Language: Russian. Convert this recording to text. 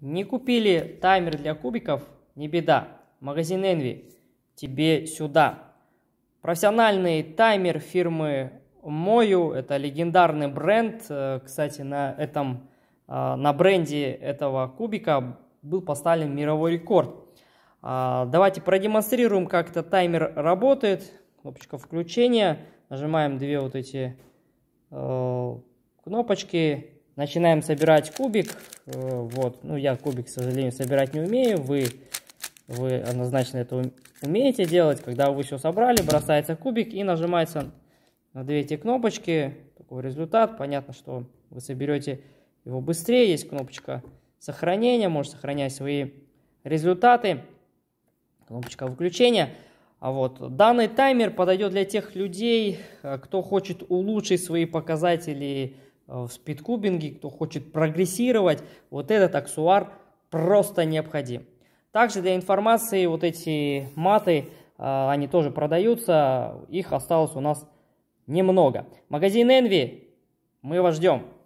Не купили таймер для кубиков? Не беда. Магазин Envy. Тебе сюда. Профессиональный таймер фирмы Мою. Это легендарный бренд. Э, кстати, на этом э, на бренде этого кубика был поставлен мировой рекорд. А, давайте продемонстрируем, как этот таймер работает. Кнопочка включения. Нажимаем две вот эти э, кнопочки Начинаем собирать кубик. Э, вот, ну я кубик, к сожалению, собирать не умею. Вы, вы однозначно это умеете делать. Когда вы все собрали, бросается кубик и нажимается на две эти кнопочки. Такой результат. Понятно, что вы соберете его быстрее. Есть кнопочка сохранения, может сохранять свои результаты. Кнопочка выключения. А вот данный таймер подойдет для тех людей, э, кто хочет улучшить свои показатели Э, в спидкубинге, кто хочет прогрессировать, вот этот аксуар просто необходим. Также для информации вот эти маты, э, они тоже продаются, их осталось у нас немного. Магазин Envy, мы вас ждем.